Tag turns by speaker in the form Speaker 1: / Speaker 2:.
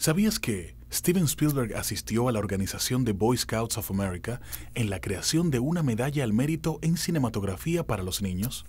Speaker 1: ¿Sabías que Steven Spielberg asistió a la organización de Boy Scouts of America en la creación de una medalla al mérito en cinematografía para los niños?